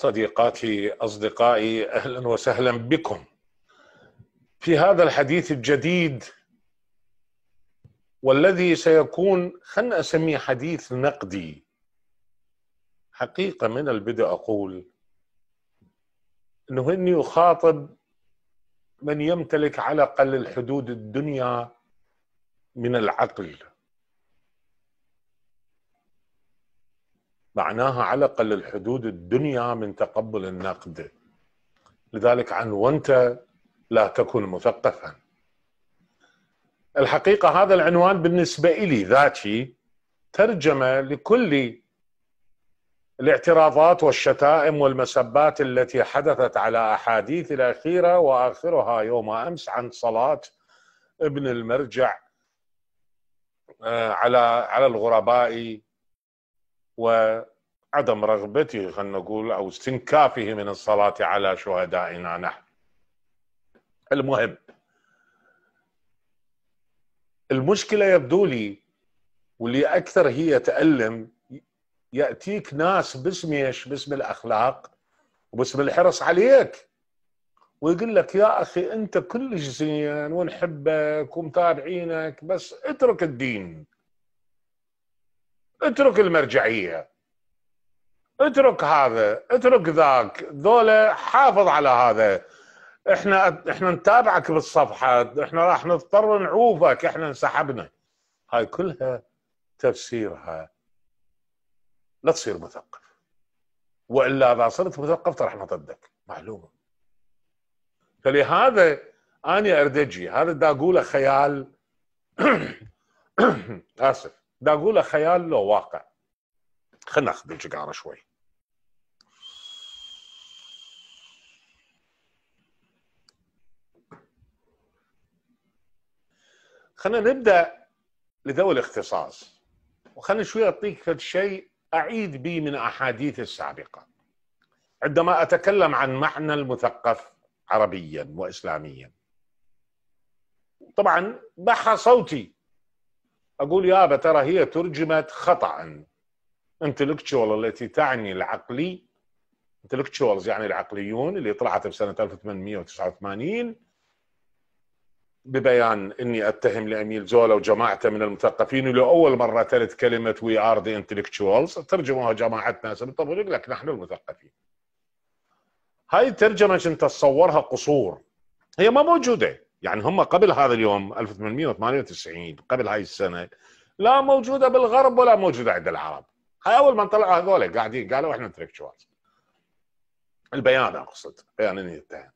صديقاتي اصدقائي اهلا وسهلا بكم في هذا الحديث الجديد والذي سيكون خلنا اسميه حديث نقدي حقيقه من البدء اقول انه اني اخاطب من يمتلك على الاقل الحدود الدنيا من العقل معناها على الاقل الحدود الدنيا من تقبل النقد لذلك عن وانت لا تكن مثقفا الحقيقه هذا العنوان بالنسبه لي ذاتي ترجمه لكل الاعتراضات والشتائم والمسبات التي حدثت على احاديث الاخيره واخرها يوم امس عن صلاه ابن المرجع آه، على على الغرباء وعدم رغبته خلينا نقول او استنكافه من الصلاه على شهدائنا نحن. المهم المشكله يبدو لي واللي اكثر هي تالم ياتيك ناس باسم ايش؟ باسم الاخلاق وباسم الحرص عليك ويقول لك يا اخي انت كلش زين ونحبك ومتابعينك بس اترك الدين اترك المرجعيه اترك هذا اترك ذاك ذولا حافظ على هذا احنا احنا نتابعك بالصفحه احنا راح نضطر نعوفك احنا انسحبنا هاي كلها تفسيرها لا تصير مثقف والا اذا صرت مثقف راح نضدك معلومه فلهذا اني اردجي هذا دا اقوله خيال اسف دا اقوله خيال لو واقع خلينا ناخذ الجقاره شوي خلينا نبدا لذوي الاختصاص وخلينا شوي اعطيك شيء اعيد به من احاديث السابقه عندما اتكلم عن معنى المثقف عربيا واسلاميا طبعا بحى صوتي اقول يابا ترى هي ترجمت خطا انتلكتشوال التي تعني العقلي انتلكتشوالز يعني العقليون اللي طلعت بسنه 1889 ببيان اني اتهم لاميل زولا وجماعته من المثقفين لاول مره تلت كلمه وي ار ذا انتلكتشوالز ترجموها جماعتنا طب يقول لك نحن المثقفين. هاي الترجمه كنت اتصورها قصور هي ما موجوده يعني هم قبل هذا اليوم 1898 قبل هاي السنه لا موجوده بالغرب ولا موجوده عند العرب هاي اول ما طلعوا هذول قاعدين قالوا احنا انتلكشوالز البيان اقصد بيان النيتين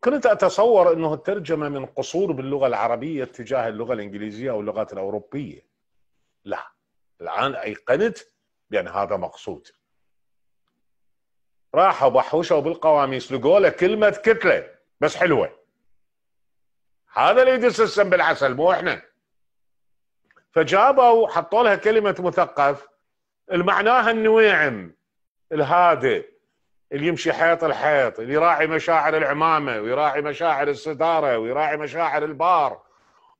كنت اتصور انه الترجمه من قصور باللغه العربيه تجاه اللغه الانجليزيه او اللغات الاوروبيه لا الان ايقنت بان هذا مقصود راحوا بحوشوا بالقواميس لقوا كلمه كتله بس حلوه هذا اللي يدس السم بالعسل مو احنا فجابوا حطوا لها كلمه مثقف المعناها النويعم الهادئ اللي يمشي حيط الحيط اللي يراعي مشاعر العمامه ويراعي مشاعر الصداره ويراعي مشاعر البار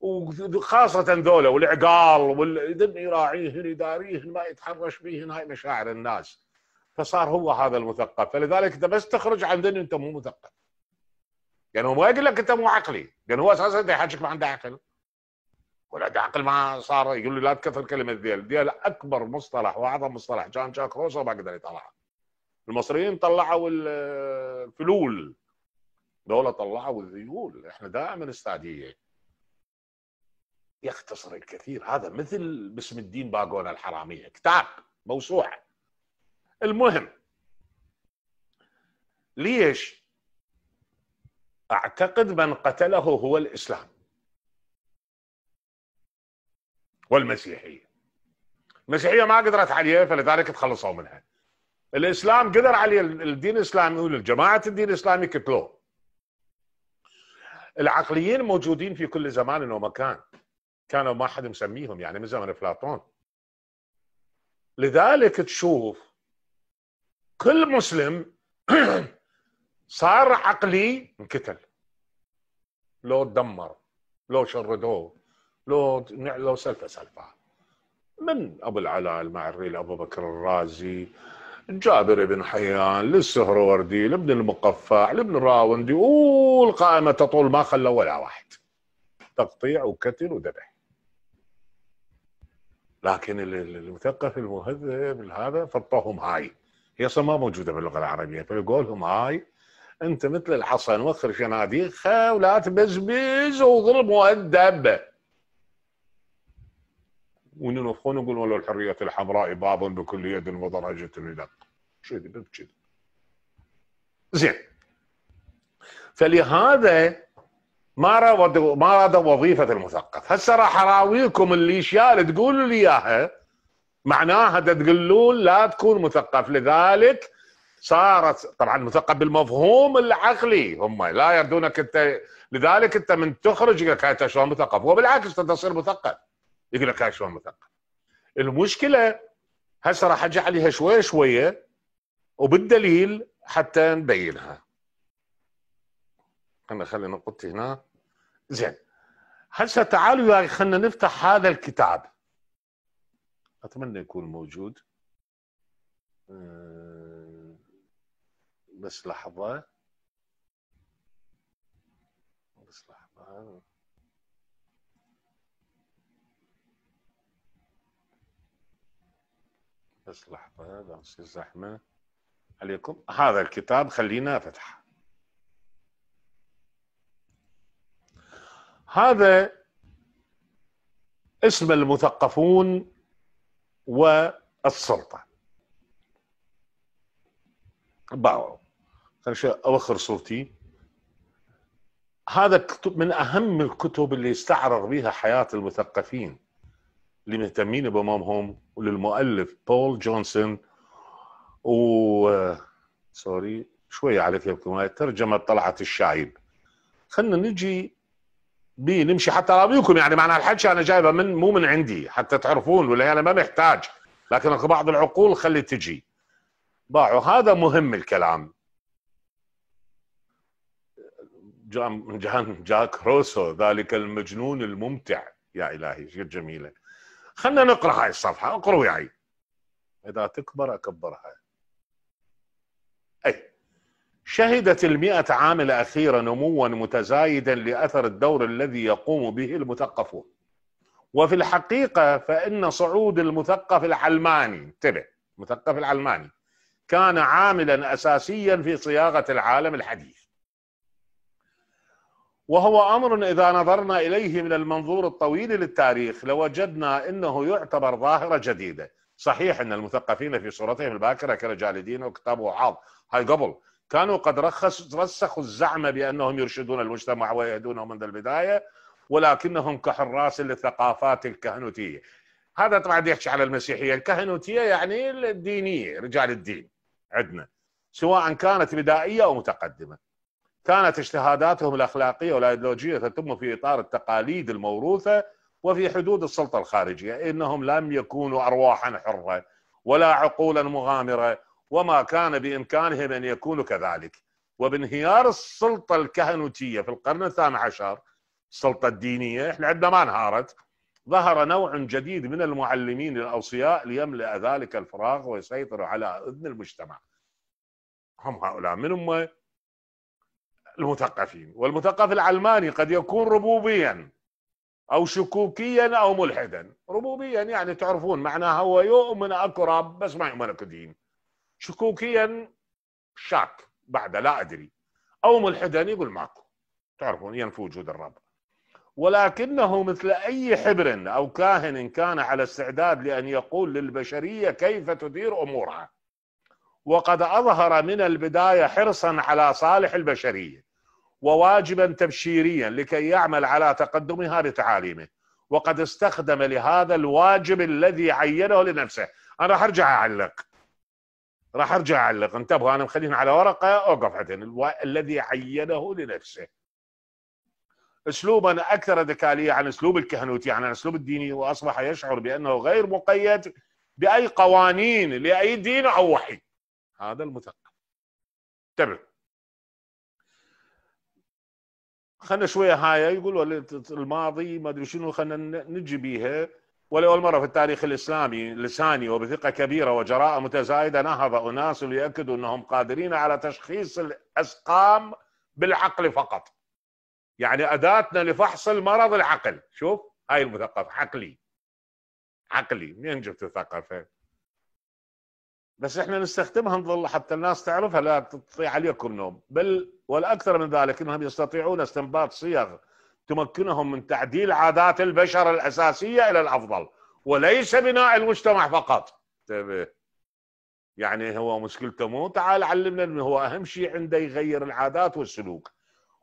وخاصه ذولا والعقال وال... يراعيهن يداريهن ما يتحرش بيهن هاي مشاعر الناس فصار هو هذا المثقف فلذلك انت بس تخرج عن ذن انت مو مثقف يعني هو ما يقول لك انت مو عقلي يعني هو اساسا يحاجك ما عنده عقل ولا عنده عقل ما صار يقول لي لا تكثر كلمه ديال ديال اكبر مصطلح واعظم مصطلح جان جاك روسو ما قدر يطلعه المصريين طلعوا الفلول دولة طلعوا الذيول احنا دائما استعدية يختصر الكثير هذا مثل باسم الدين باقونا الحرامية كتاب موسوعة المهم ليش اعتقد من قتله هو الاسلام والمسيحيه المسيحيه ما قدرت عليها فلذلك تخلصوا منها الاسلام قدر عليه الدين الاسلامي والجماعه الدين الاسلامي قتلوه العقليين موجودين في كل زمان ومكان كانوا ما حد مسميهم يعني من زمن افلاطون لذلك تشوف كل مسلم أه، صار عقلي انقتل لو دمر لو شردوه لو لو سلفه سلفه من ابو العلاء المعري لابو بكر الرازي جابر بن حيان للسهروردي لابن المقفع لابن الراوندي والقائمه تطول ما خلى ولا واحد تقطيع وكتل وذبح لكن المثقف المهذب هذا فطهم هاي هي اصلا ما موجوده باللغه العربيه فيقولهم لهم هاي انت مثل الحصن وخر شناديخه ولا تبزبز وضرب مؤدب وننفخون ونقول ولو الحرية الحمراء باب بكل يد ودرجة الردق شدي بكذب زين فلهذا ما راد ما راد وظيفة المثقف هسه راح اراويكم اللي شال تقولوا لي اياها معناها تقولون لا تكون مثقف لذلك صارت طبعا مثقب بالمفهوم العقلي هم لا يردونك انت لذلك انت من تخرج يقول لك انت شلون مثقف هو بالعكس انت تصير مثقف يقول لك شلون مثقف المشكله هسه راح اجي عليها شويه شويه وبالدليل حتى نبينها خلينا نخلي نقطتي هنا زين هسه تعالوا يا خلينا نفتح هذا الكتاب اتمنى يكون موجود أه بس لحظة بس لحظة بس لحظة لا تصير زحمة عليكم هذا الكتاب خلينا فتح هذا اسم المثقفون والسلطة باو شوي اوخر صورتي هذا الكتب من اهم الكتب اللي استعرض بها حياه المثقفين اللي مهتمين بامامهم وللمؤلف بول جونسون و سوري شويه على كيفكم ترجمه طلعت الشايب خلينا نجي بي نمشي حتى راضيكم يعني معنا الحكي انا جايبه من مو من عندي حتى تعرفون ولا انا يعني ما محتاج لكن اكو بعض العقول خلي تجي باعوا هذا مهم الكلام جان جان جاك روسو ذلك المجنون الممتع يا الهي شو جميله خلنا نقرا هاي الصفحه اقرا وياي اذا تكبر اكبرها اي شهدت المئة عام الأخيرة نموا متزايدا لأثر الدور الذي يقوم به المثقفون وفي الحقيقة فإن صعود المثقف العلماني انتبه المثقف العلماني كان عاملا أساسيا في صياغة العالم الحديث وهو امر اذا نظرنا اليه من المنظور الطويل للتاريخ لوجدنا انه يعتبر ظاهره جديده، صحيح ان المثقفين في صورتهم الباكره كرجال دين وكتاب وعاظ، هاي قبل، كانوا قد رخص رسخوا الزعم بانهم يرشدون المجتمع ويهدونه منذ البدايه ولكنهم كحراس للثقافات الكهنوتيه. هذا طبعا يحكي على المسيحيه، الكهنوتيه يعني الدينيه رجال الدين عندنا سواء كانت بدائيه او متقدمه. كانت اجتهاداتهم الاخلاقيه والايديولوجيه تتم في اطار التقاليد الموروثه وفي حدود السلطه الخارجيه، انهم لم يكونوا ارواحا حره ولا عقولا مغامره وما كان بامكانهم ان يكونوا كذلك. وبانهيار السلطه الكهنوتيه في القرن الثامن عشر السلطه الدينيه احنا عندنا ما انهارت ظهر نوع جديد من المعلمين الاوصياء ليملأ ذلك الفراغ ويسيطر على اذن المجتمع. هم هؤلاء من أمه المثقفين والمثقف العلماني قد يكون ربوبيا أو شكوكيا أو ملحدا ربوبيا يعني تعرفون معناها هو يؤمن أكو رب بس ما يؤمن أكو دين شكوكيا شاك بعد لا أدري أو ملحدا يقول ماكو تعرفون ينفي وجود الرب ولكنه مثل أي حبر أو كاهن كان على استعداد لأن يقول للبشرية كيف تدير أمورها وقد أظهر من البداية حرصا على صالح البشرية وواجبا تبشيريا لكي يعمل على تقدمها بتعاليمه وقد استخدم لهذا الواجب الذي عينه لنفسه أنا راح أرجع أعلق راح أرجع أعلق انتبهوا أنا مخليهم على ورقة أوقف حتى الو... الذي عينه لنفسه اسلوبا اكثر ذكاليه عن اسلوب الكهنوتي عن اسلوب الديني واصبح يشعر بانه غير مقيد باي قوانين لاي دين او وحي هذا المثقف تبع خلنا شويه هاي يقول الماضي ما ادري شنو خلنا نجي بيها ولاول مره في التاريخ الاسلامي لساني وبثقه كبيره وجراءه متزايده نهض اناس ليأكدوا انهم قادرين على تشخيص الاسقام بالعقل فقط. يعني اداتنا لفحص المرض العقل، شوف هاي المثقف عقلي. عقلي، منين جبت الثقافه؟ بس احنا نستخدمها نظل حتى الناس تعرفها لا تطيع عليكم نوم بل والاكثر من ذلك انهم يستطيعون استنباط صيغ تمكنهم من تعديل عادات البشر الاساسيه الى الافضل وليس بناء المجتمع فقط طيب، يعني هو مشكلته مو تعال علمنا انه هو اهم شيء عنده يغير العادات والسلوك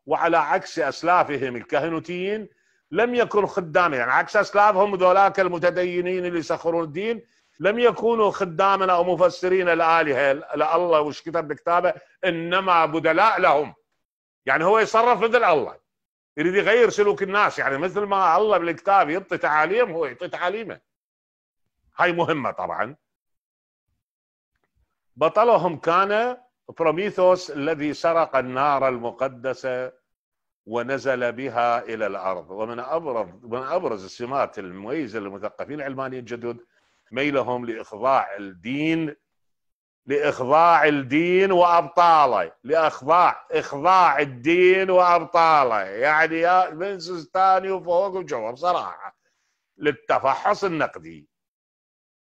وعلى عكس اسلافهم الكهنوتيين لم يكن خدامه يعني عكس اسلافهم ذولاك المتدينين اللي يسخرون الدين لم يكونوا خدامنا او مفسرين الالهه لله وش كتب بكتابه انما بدلاء لهم يعني هو يتصرف مثل الله يريد يغير سلوك الناس يعني مثل ما الله بالكتاب يعطي تعاليم هو يعطي تعاليمه هاي مهمه طبعا بطلهم كان بروميثوس الذي سرق النار المقدسه ونزل بها الى الارض ومن ابرز من ابرز السمات المميزه للمثقفين العلمانيين الجدد ميلهم لاخضاع الدين لاخضاع الدين وابطاله لاخضاع اخضاع الدين وابطاله يعني يا من سستاني وفوق وجوه بصراحه للتفحص النقدي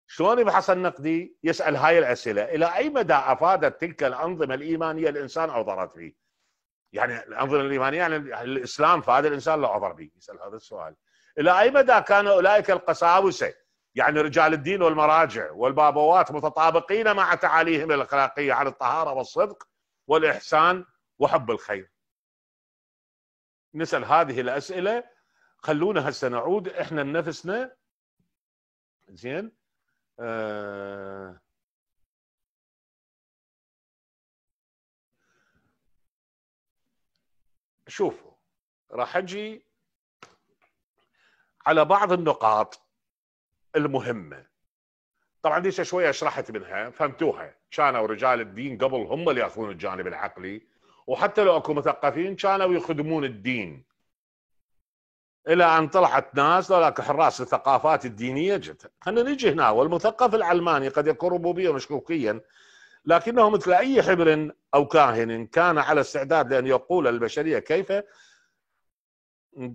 شلون يفحص النقدي؟ يسال هاي الاسئله الى اي مدى افادت تلك الانظمه الايمانيه الانسان او ضرت به؟ يعني الانظمه الايمانيه يعني الاسلام فاد الانسان لو عبر به يسال هذا السؤال الى اي مدى كان اولئك القساوسه يعني رجال الدين والمراجع والبابوات متطابقين مع تعاليهم الاخلاقيه على الطهاره والصدق والاحسان وحب الخير. نسال هذه الاسئله خلونا هسه نعود احنا لنفسنا زين آه شوفوا راح اجي على بعض النقاط المهمه طبعا ديش شويه شرحت منها فهمتوها كانوا رجال الدين قبل هم اللي ياخذون الجانب العقلي وحتى لو اكو مثقفين كانوا يخدمون الدين الى ان طلعت ناس ذولاك حراس الثقافات الدينيه جت خلينا نجي هنا والمثقف العلماني قد يكون ربوبيا مشكوكيا لكنه مثل اي حبر او كاهن كان على استعداد لان يقول للبشريه كيف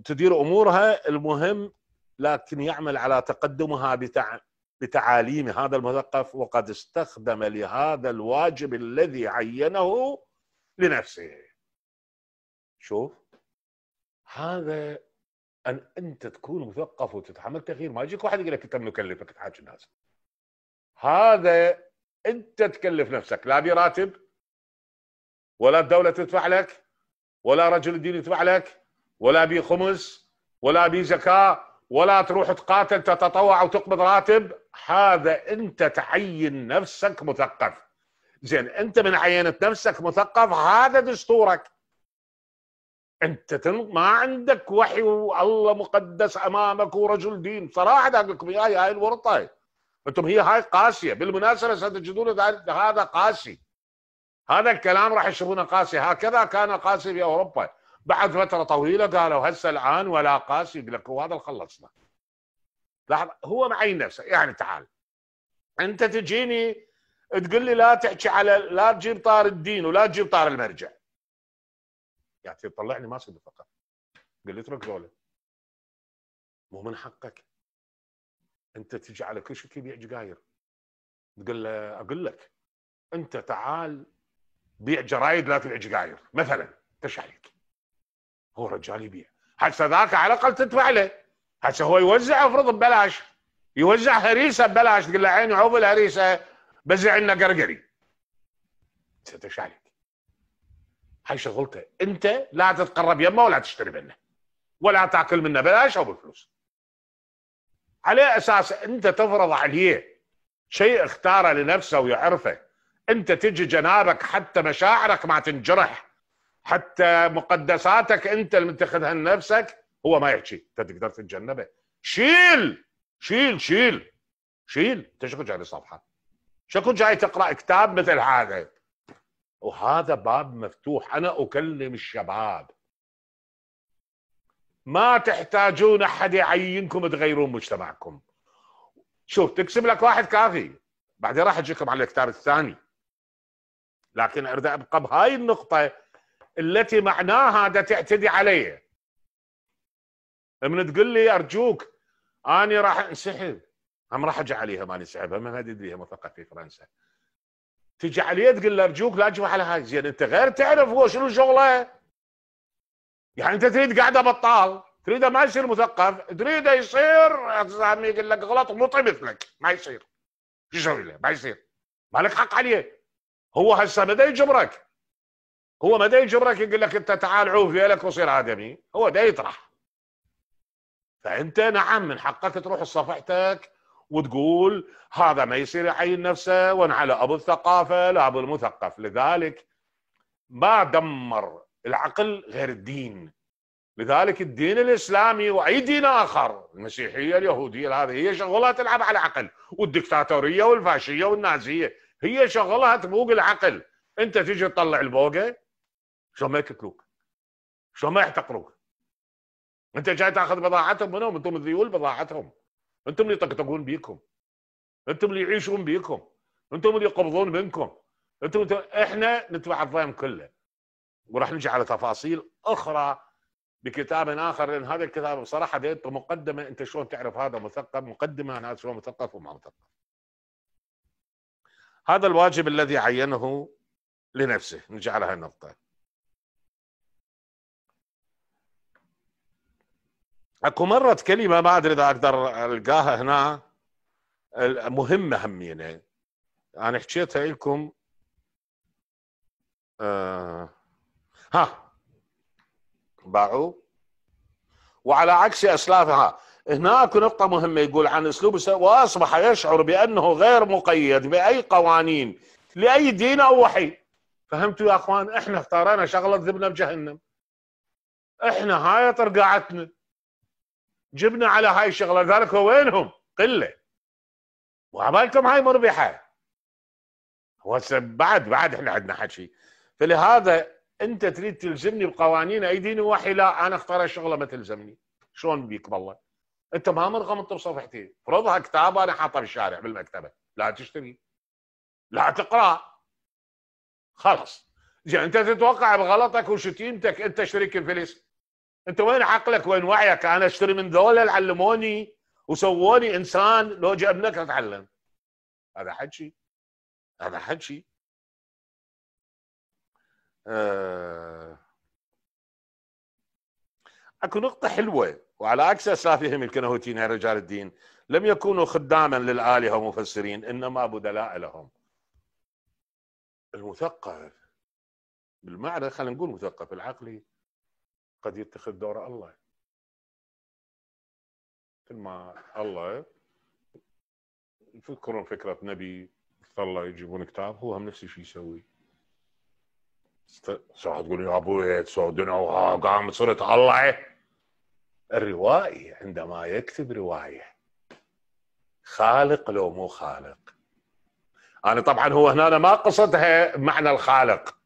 تدير امورها المهم لكن يعمل على تقدمها بتع... بتعاليم هذا المثقف وقد استخدم لهذا الواجب الذي عينه لنفسه شوف هذا ان انت تكون مثقف وتتحمل تغيير ما يجيك واحد يقول لك انت مكلفك تحاج الناس هذا انت تكلف نفسك لا براتب ولا الدوله تدفع لك ولا رجل الدين يدفع لك ولا بخمس ولا بزكاه ولا تروح تقاتل تتطوع وتقبض راتب هذا انت تعين نفسك مثقف زين انت من عينت نفسك مثقف هذا دستورك انت تن... ما عندك وحي والله مقدس امامك ورجل دين صراحه اقول لكم اياي هاي الورطه انتم هي هاي قاسيه بالمناسبه ستجدون هذا قاسي هذا الكلام راح يشوفونه قاسي هكذا كان قاسي في اوروبا بعد فتره طويله قالوا هسه الان ولا قاسي لك وهذا خلصنا لاحظ هو معين نفسه يعني تعال انت تجيني تقول لي لا تحكي على لا تجيب طار الدين ولا تجيب طار المرجع يعني تطلعني ما صدقك فقط لي اترك ذولا مو من حقك انت تجي على كل شيء تبيع جقاير تقول له اقول لك انت تعال بيع جرايد لا تبيع جقاير مثلا ايش عليك هو رجال يبيع هسه ذاك على الاقل تدفع له هسه هو يوزع افرض ببلاش يوزع هريسه ببلاش تقول له عيني عوض الهريسه بزع لنا قرقري انت ايش عليك؟ هاي شغلته انت لا تتقرب يمه ولا تشتري منه ولا تاكل منه بلاش او بالفلوس على اساس انت تفرض عليه شيء اختاره لنفسه ويعرفه انت تجي جنابك حتى مشاعرك ما تنجرح حتى مقدساتك انت اللي متخذها لنفسك هو ما يحكي انت تقدر تتجنبه شيل شيل شيل شيل انت شكو جاي صفحة شكو جاي تقرا كتاب مثل هذا وهذا باب مفتوح انا اكلم الشباب ما تحتاجون احد يعينكم تغيرون مجتمعكم شوف تقسم لك واحد كافي بعدين راح اجيكم على الكتاب الثاني لكن اريد ابقى بهاي النقطه التي معناها دا تعتدي علي من تقول لي ارجوك اني راح انسحب هم راح اجي عليها ماني سحب هم ما تدري مثقف في فرنسا تجي عليه تقول له ارجوك لا تجي على هاي يعني زين انت غير تعرف هو شنو شغله يعني انت تريد قاعده بطال تريده ما يصير مثقف تريده يصير يقول لك غلط طيب مثلك ما يصير شو يسوي له ما يصير مالك حق عليه هو هسه بدا يجبرك هو ما دا يجبرك يقول لك انت تعال عوف لك وصير ادمي هو دا يطرح فانت نعم من حقك تروح لصفحتك وتقول هذا ما يصير يعين نفسه وانا على ابو الثقافه لا ابو المثقف لذلك ما دمر العقل غير الدين لذلك الدين الاسلامي واي دين اخر المسيحيه اليهوديه هذه هي شغلها تلعب على العقل والدكتاتوريه والفاشيه والنازيه هي شغلها تبوق العقل انت تيجي تطلع البوقه شلون ما يقتلوك شلون ما يحتقروك انت جاي تاخذ بضاعتهم منهم انتم الذيول بضاعتهم انتم اللي يطقطقون بيكم انتم اللي يعيشون بيكم انتم اللي يقبضون منكم انتم, انتم احنا ندفع الضيم كله وراح نجي على تفاصيل اخرى بكتاب اخر لان هذا الكتاب بصراحه ديته مقدمه انت شلون تعرف هذا مثقف مقدمه هذا شلون مثقف وما مثقف. هذا الواجب الذي عينه لنفسه نجي على هالنقطه. اكو مرت كلمه ما ادري اذا اقدر القاها هنا مهمه همينه انا حكيتها لكم آه ها باعوا وعلى عكس اسلافها هناك نقطة مهمة يقول عن اسلوب واصبح يشعر بانه غير مقيد باي قوانين لاي دين او وحي فهمتوا يا اخوان احنا اختارنا شغلة ذبنا بجهنم احنا هاي طرقعتنا جبنا على هاي الشغله لذلك وينهم قله وعبالكم هاي مربحه هو بعد بعد احنا عندنا حكي فلهذا انت تريد تلزمني بقوانين ايديني وحي لا انا اختار الشغله ما تلزمني شلون بيك بالله انت ما مرغم انت بصفحتين فرضها كتاب انا حاطه بالشارع بالمكتبه لا تشتري لا تقرا خلاص زين انت تتوقع بغلطك وشتيمتك انت شريك الفلس انت وين عقلك وين وعيك انا اشتري من ذولا اللي علموني وسووني انسان لو ابنك اتعلم هذا حكي هذا حكي آه. اكو نقطة حلوة وعلى عكس اسلافهم الكنهوتين يا رجال الدين لم يكونوا خداما للآلهة ومفسرين انما بدلاء لهم المثقف بالمعنى خلينا نقول مثقف العقلي قد يتخذ دور الله مثل ما الله تذكرون فكرة نبي الله يجيبون كتاب هو هم نفس الشيء يسوي صح تقول يا ابوي تسودنا وقام صرت الله الروائي عندما يكتب رواية خالق لو مو خالق أنا طبعا هو هنا ما قصدها معنى الخالق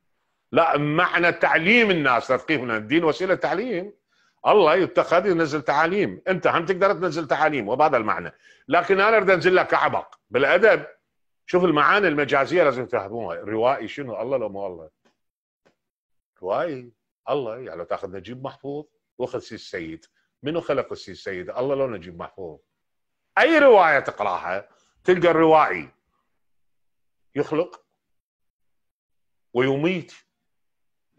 لا معنى تعليم الناس تثقيفنا الدين وسيله تعليم الله يتخذ ينزل تعاليم انت هم تقدر تنزل تعاليم وبهذا المعنى لكن انا اريد انزل لك عبق بالادب شوف المعاني المجازيه لازم تفهموها روائي شنو الله لو مو الله روائي الله يعني لو تاخذ نجيب محفوظ واخذ سي السيد منو خلق السي السيد الله لو نجيب محفوظ اي روايه تقراها تلقى الروائي يخلق ويميت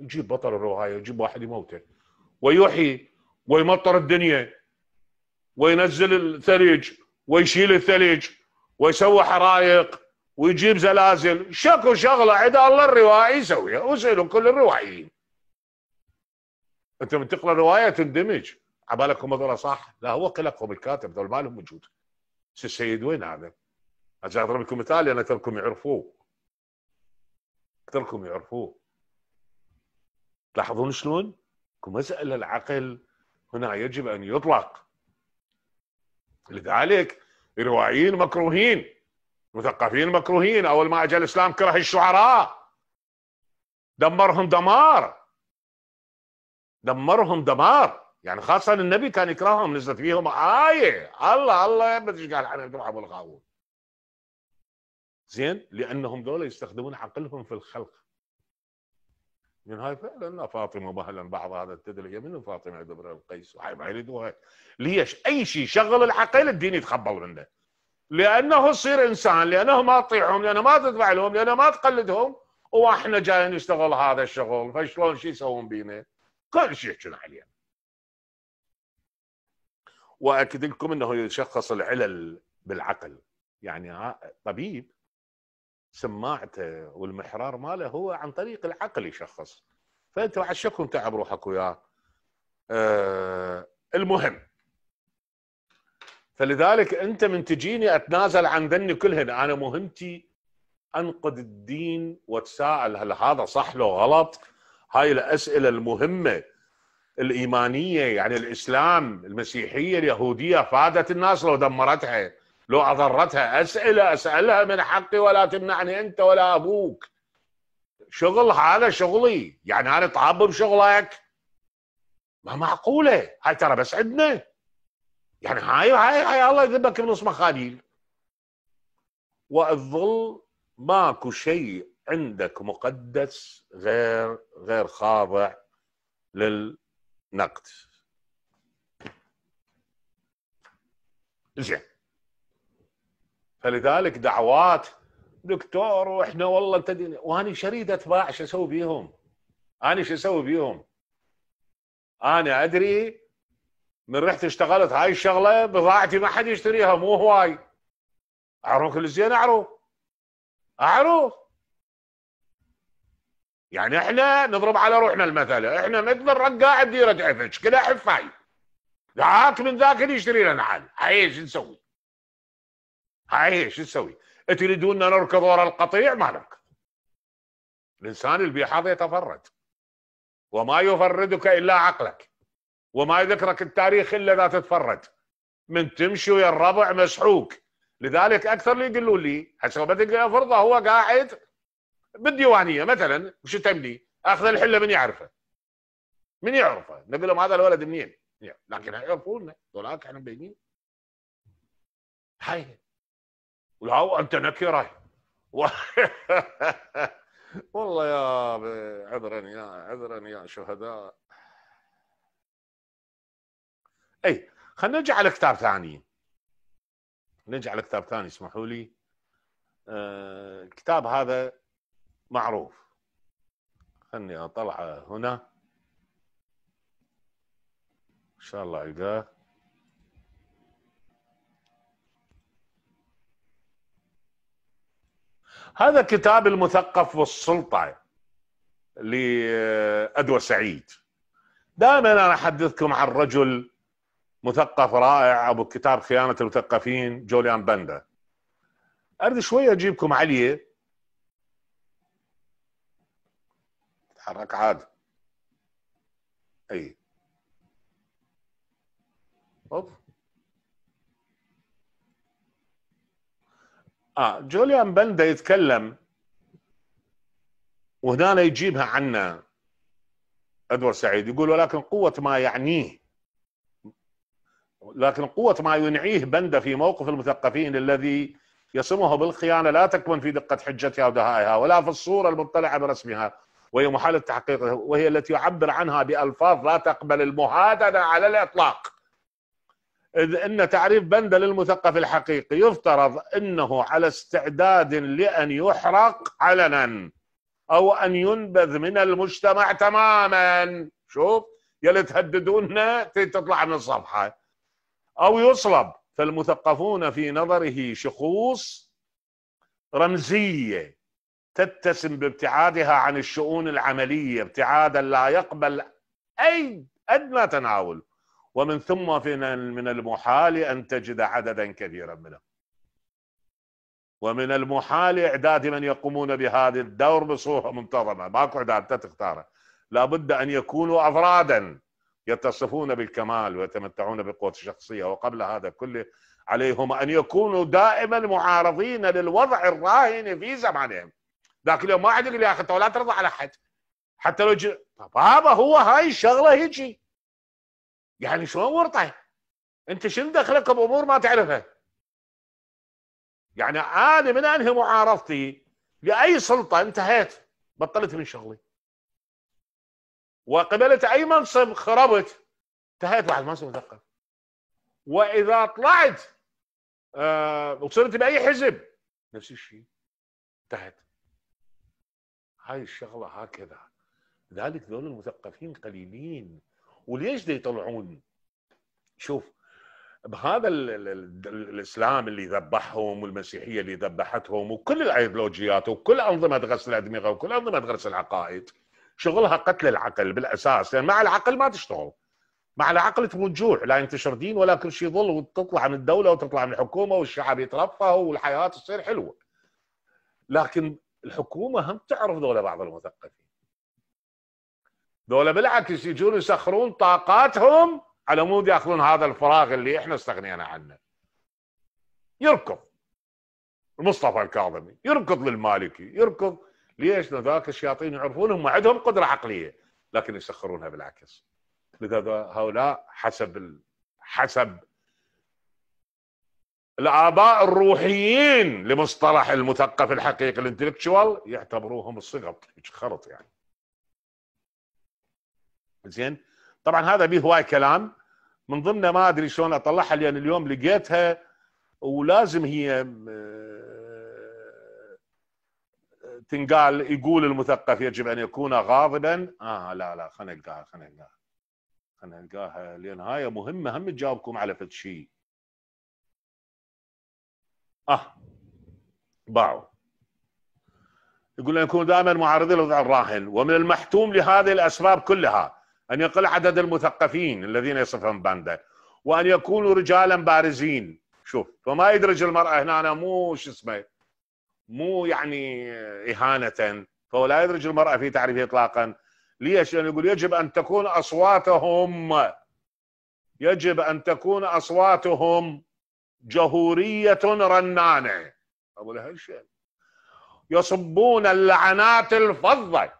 يجيب بطل الروايه يجيب واحد يموته ويحيي ويمطر الدنيا وينزل الثلج ويشيل الثلج ويسوي حرايق ويجيب زلازل شكو شغلة عند الله الروائي يسويها وسألوا كل الروائيين أنت من تقرأ رواية تندمج عبالكم هذول صح لا هو قلقهم الكاتب ذول ما لهم وجود السيد وين هذا؟ أجي أضرب لكم مثال أنا أتركم يعرفوه أتركم يعرفوه تلاحظون شلون؟ مسألة العقل هنا يجب أن يطلق لذلك روائيين مكروهين مثقفين مكروهين أول ما أجى الإسلام كره الشعراء دمرهم دمار دمرهم دمار يعني خاصة النبي كان يكرههم نزلت فيهم آية الله الله يا ايش قال عن ابو الغاوون زين لأنهم دول يستخدمون عقلهم في الخلق من هاي فعلا فاطمه مهلا بعض هذا التدري هي منو فاطمه عبر القيس هاي ما يريدوها ليش اي شيء شغل العقل الدين يتخبل منه لانه يصير انسان لانه ما تطيعهم لانه ما تدفع لهم لانه ما تقلدهم واحنا جايين نشتغل هذا الشغل فشلون شو يسوون بينا؟ كل شيء يحجون علينا. واكد لكم انه يشخص العلل بالعقل يعني طبيب سماعته والمحرار ماله هو عن طريق العقل يشخص فانت بعد شكون تعب روحك وياه أه المهم فلذلك انت من تجيني اتنازل عن ذني كلهن انا مهمتي انقد الدين واتساءل هل هذا صح لو غلط هاي الاسئله المهمه الايمانيه يعني الاسلام المسيحيه اليهوديه فادت الناس لو دمرتها لو أضرتها أسئلة أسألها من حقي ولا تمنعني أنت ولا أبوك شغل هذا شغلي يعني أنا طاب بشغلك ما معقولة هاي ترى بس عندنا يعني هاي هاي هاي الله يذبك بنص مخاديل والظل ماكو شيء عندك مقدس غير غير خاضع للنقد زين فلذلك دعوات دكتور واحنا والله تدين واني شريد اتباع شو اسوي بيهم؟ انا شو اسوي بيهم؟ انا ادري من رحت اشتغلت هاي الشغله بضاعتي ما حد يشتريها مو هواي اعرف كل زين اعرف اعرف يعني احنا نضرب على روحنا المثل احنا مثل الرقاع بديره عفش كلها حفاي ذاك من ذاك اللي يشتري لنا عاد عايش نسوي هاي شو تسوي؟ تريدون نركض وراء القطيع ما نركض الانسان اللي بيحاض يتفرد وما يفردك الا عقلك وما يذكرك التاريخ الا اذا تتفرد من تمشي ويا الربع مسحوق لذلك اكثر اللي يقولوا لي حسب فرضه هو قاعد بالديوانيه مثلا وش وشتمني اخذ الحله من يعرفه من يعرفه نقول لهم هذا الولد منين يعني، لكن يعرفونا ذولاك احنا مبينين هاي لا انت نكره و... والله يا عذرا يا عذرا يا شهداء اي خلينا نرجع على كتاب ثاني نرجع على كتاب ثاني اسمحوا لي آه الكتاب هذا معروف خلني اطلعه هنا ان شاء الله القاه هذا كتاب المثقف والسلطة لأدوى سعيد دائما أنا أحدثكم عن رجل مثقف رائع أبو كتاب خيانة المثقفين جوليان بندا أريد شوية أجيبكم عليه تحرك عاد أي أوف اه جوليان بندا يتكلم وهنا يجيبها عنا ادوار سعيد يقول ولكن قوه ما يعنيه لكن قوه ما ينعيه بندا في موقف المثقفين الذي يصمه بالخيانه لا تكمن في دقه حجتها ودهائها ولا في الصوره المطلعه برسمها وهي محاله التحقيق وهي التي يعبر عنها بالفاظ لا تقبل المهادنه على الاطلاق إذ أن تعريف بندا للمثقف الحقيقي يفترض أنه على استعداد لأن يحرق علنا أو أن ينبذ من المجتمع تماما شوف يلي تهددوننا تطلع من الصفحة أو يصلب فالمثقفون في نظره شخوص رمزية تتسم بابتعادها عن الشؤون العملية ابتعادا لا يقبل أي أدنى تناول ومن ثم من المحال أن تجد عددا كبيرا منهم ومن المحال إعداد من يقومون بهذا الدور بصورة منتظمة ماكو إعداد أنت تختاره لابد أن يكونوا أفرادا يتصفون بالكمال ويتمتعون بقوه الشخصية وقبل هذا كله عليهم أن يكونوا دائما معارضين للوضع الراهن في زمانهم ذاك اليوم ما عندك يا أخي لا ترضى على حد حتى لو جي... بابا هو هاي الشغلة هيجي يعني شلون ورطه؟ انت شنو دخلك بامور ما تعرفها؟ يعني انا من انهي معارضتي لاي سلطه انتهيت بطلت من شغلي وقبلت اي منصب خربت انتهيت بعد منصب مثقف واذا طلعت آه وصرت باي حزب نفس الشيء انتهت هاي الشغله هكذا ذلك ذول المثقفين قليلين وليش دي يطلعون شوف بهذا الـ الـ الـ الاسلام اللي ذبحهم والمسيحيه اللي ذبحتهم وكل الايديولوجيات وكل انظمه غسل الادمغه وكل انظمه غسل العقائد شغلها قتل العقل بالاساس لان يعني مع العقل ما تشتغل مع العقل تموت جوع لا ينتشر دين ولا كل شيء يظل وتطلع من الدوله وتطلع من الحكومه والشعب يترفه والحياه تصير حلوه لكن الحكومه هم تعرف دولة بعض المثقفين دول بالعكس يجون يسخرون طاقاتهم على مود ياخذون هذا الفراغ اللي احنا استغنينا عنه يركض مصطفى الكاظمي يركض للمالكي يركض ليش؟ ذاك الشياطين يعرفونهم وعندهم قدره عقليه لكن يسخرونها بالعكس لذا هؤلاء حسب ال... حسب الاباء الروحيين لمصطلح المثقف الحقيقي الانتلكشوال يعتبروهم الصغط خرط يعني زين طبعا هذا به هواي كلام من ضمنه ما ادري شلون اطلعها لان اليوم لقيتها ولازم هي آه، تنقال يقول المثقف يجب ان يكون غاضبا اه لا لا خلينا نلقاها خلينا نلقاها خلينا نلقاها لان هاي مهمه هم تجاوبكم على فد شيء اه باعوا يقول ان يكون دائما معارضين للوضع الراهن ومن المحتوم لهذه الاسباب كلها أن يقل عدد المثقفين الذين يصفهم باندا وأن يكونوا رجالا بارزين شوف فما يدرج المرأة هنا مو شو اسمه مو يعني إهانة فهو لا يدرج المرأة في تعريفه إطلاقا ليش؟ لأنه يعني يقول يجب أن تكون أصواتهم يجب أن تكون أصواتهم جهورية رنانة أقول هالشيء يصبون اللعنات الفظة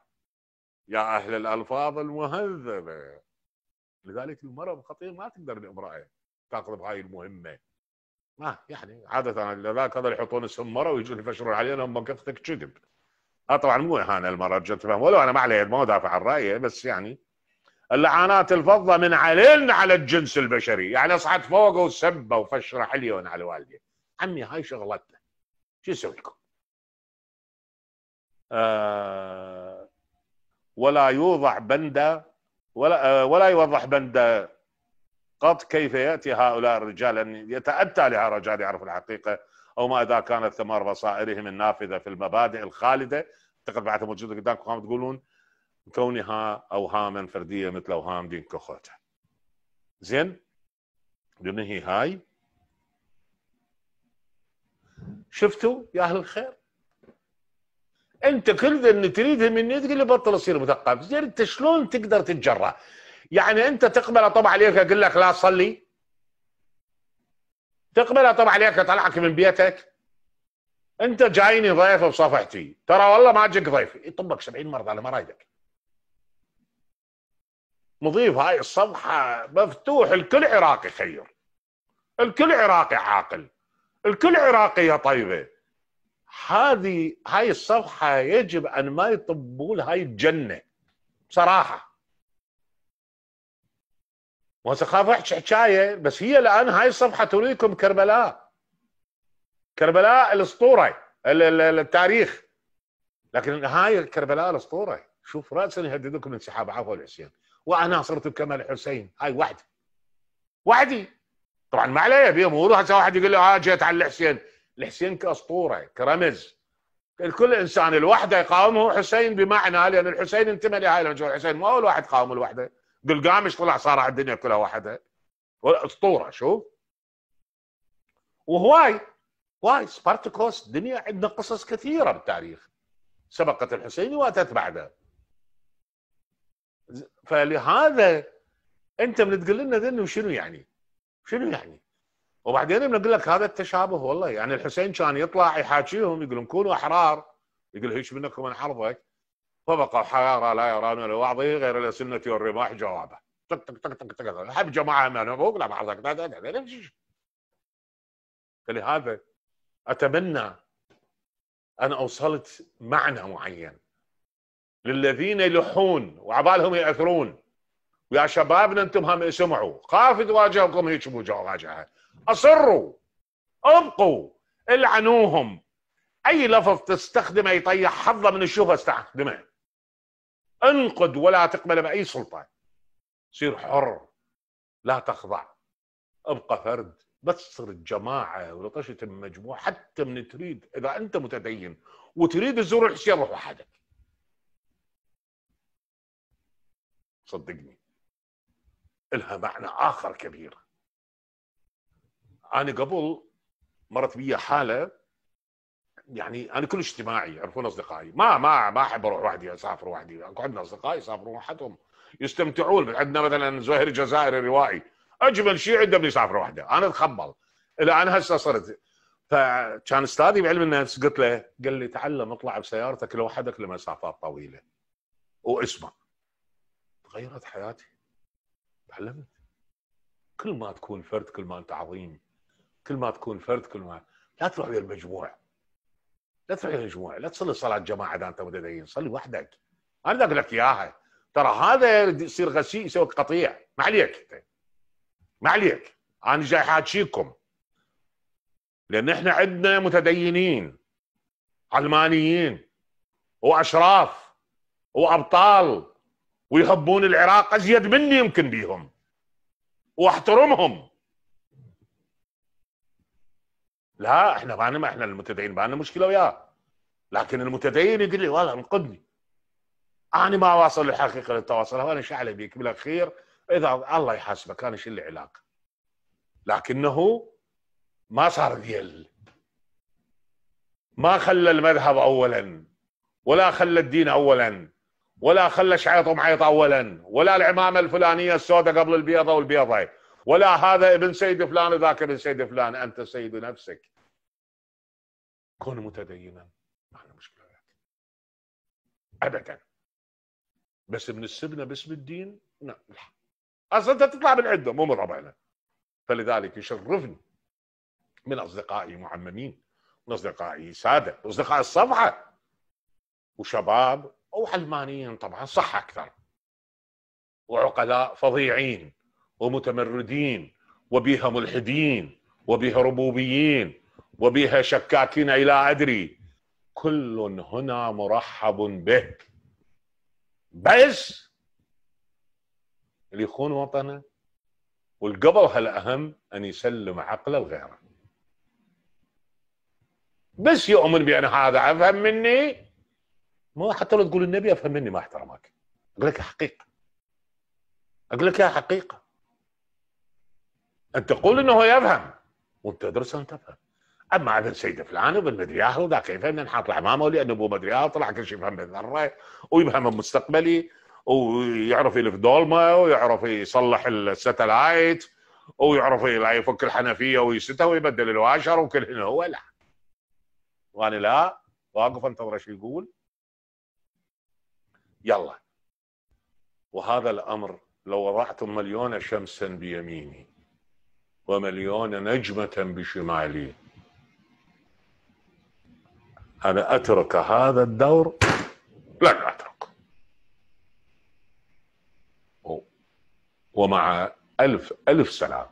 يا أهل الألفاظ المهذبة لذلك المرض خطير ما تقدر الامرأة تاخذ بهاي المهمة ما يعني عادة لذلك هذا يحطون اسم مرة ويجون يفشرون علينا هم كفتك كذب آه، طبعا مو اهانه المره جت فهم ولو انا ما علي ما دافع عن رايي بس يعني اللعانات الفضة من علينا على الجنس البشري يعني صعد فوق وسبه وفشر حليون على والدي عمي هاي شغلتنا شو يسوي لكم آه ولا يوضع بند ولا آه، ولا يوضح بند قط كيف ياتي هؤلاء الرجال ان يعني يتاتى لهؤلاء يعرف الحقيقه او ما اذا كانت ثمار بصائرهم النافذه في المبادئ الخالده اعتقد بعدها موجوده قدامكم هم تقولون كونها اوهاما فرديه مثل اوهام دين كوخوتا زين ننهي هاي شفتوا يا اهل الخير انت كل اللي تريده مني تقول لي بطل اصير مثقف زين يعني انت شلون تقدر تتجرأ يعني انت تقبل اطب عليك اقول لك لا تصلي تقبل اطب عليك اطلعك من بيتك انت جايني ضيف بصفحتي ترى والله ما اجيك ضيف يطبك إيه، 70 مرة انا ما رايدك مضيف هاي الصفحه مفتوح الكل عراقي خير الكل عراقي عاقل الكل عراقي يا طيبه هذه هاي الصفحة يجب أن ما يطبوا هاي الجنة بصراحة وسخاف أحكي حكاية بس هي الآن هاي الصفحة تريكم كربلاء كربلاء الأسطورة التاريخ لكن هاي كربلاء الأسطورة شوف رأسا يهددكم انسحاب عفو الحسين وأنا صرت كما الحسين هاي وحدي وحدي طبعا ما علي بيهم وروح هسه واحد يقول له آه، ها جيت على الحسين الحسين كاسطوره كرمز الكل انسان الوحده يقاومه حسين بمعنى لان الحسين انتمى لهاي المجموعه الحسين مو اول واحد قاوم الوحده قلقامش طلع صار على الدنيا كلها وحدها اسطوره شوف وهواي هواي سبارتكوس الدنيا عندنا قصص كثيره بالتاريخ سبقت الحسيني واتت بعده فلهذا انت من تقول لنا ذن وشنو يعني؟ شنو يعني؟ وبعدين بنقول لك هذا التشابه والله يعني الحسين كان يطلع يحاكيهم يقولون كونوا احرار يقول هيش منكم من حربك فبقى حيارى لا يرانا لوعظه غير السنه والرماح جوابه تك تك تك تك تك حب جماعه من فوق لا بعضك فلهذا اتمنى ان اوصلت معنى معين للذين يلحون وعبالهم ياثرون ويا شبابنا انتم هم اسمعوا خاف تواجهكم هيك مواجهه اصروا ابقوا العنوهم اي لفظ تستخدمه يطيح حظه من الشوفه استخدمه انقد ولا تقبل باي سلطه صير حر لا تخضع ابقى فرد بس الجماعه ولطشه المجموعه حتى من تريد اذا انت متدين وتريد تزور الحسين روح وحدك صدقني الها معنى اخر كبير انا قبل مرت بي حاله يعني انا كل اجتماعي يعرفون اصدقائي ما ما ما احب اروح وحدي اسافر وحدي عندنا اصدقائي يسافرون وحدهم يستمتعون عندنا مثلا زهير الجزائري روائي اجمل شيء عنده من يسافر وحده انا اتخبل الى انا هسه صرت فكان استاذي بعلم النفس قلت له قال لي تعلم اطلع بسيارتك لوحدك لمسافات طويله واسمع تغيرت حياتي تعلمت كل ما تكون فرد كل ما انت عظيم كل ما تكون فرد كل ما لا تروح ويا المجموع لا تروح ويا المجموع لا تصلي صلاه جماعه اذا انت متدين صلي وحدك انا اقول لك اياها ترى هذا يصير غسيل يسوي قطيع ما عليك انت ما عليك انا جاي حاجيكم لان احنا عندنا متدينين علمانيين واشراف وابطال ويحبون العراق ازيد مني يمكن بيهم واحترمهم لا احنا معنا ما احنا المتدين معنا مشكله وياه لكن المتدين يقول لي والله انقذني انا ما واصل الحقيقه للتواصل وانا شعل بيك بالاخير اذا الله يحاسبك انا ايش اللي علاقه لكنه ما صار ذيل ما خلى المذهب اولا ولا خلى الدين اولا ولا خلى شعيط ومعيط اولا ولا العمامه الفلانيه السوداء قبل البيضه والبيضه ولا هذا ابن سيد فلان وذاك ابن سيد فلان انت سيد نفسك كن متدينا ما عندنا مشكله ملاك ابدا بس من السبنة باسم الدين لا اصلا انت تطلع بالعده مو من ربعنا فلذلك يشرفني من اصدقائي معممين من اصدقائي ساده اصدقاء الصفحه وشباب وعلمانيين طبعا صح اكثر وعقلاء فظيعين ومتمردين وبها ملحدين وبها ربوبيين وبها شكاكين إلى أدري كل هنا مرحب به بس اللي يخون وطنه والقبل هالأهم أن يسلم عقله لغيره بس يؤمن بأن هذا أفهم مني ما حتى لو تقول النبي أفهم مني ما احترمك أقول لك حقيقة أقول لك يا حقيقة أنت تقول أنه يفهم وأنت تدرس أن تفهم اما هذا السيد فلان وبن مدري وذاك يفهم انحط امامه لانه ابو مدري طلع كل شيء يفهم بالذره ويفهم بمستقبلي ويعرف يلف دولمه ويعرف يصلح الستلايت ويعرف لا يفك الحنفيه ويستها ويبدل الواشر وكل هنا هو لا وانا لا واقف انتظر ايش يقول يلا وهذا الامر لو وضعتم مليون شمسا بيميني ومليون نجمه بشمالي أنا أترك هذا الدور لن أترك ومع ألف ألف سلام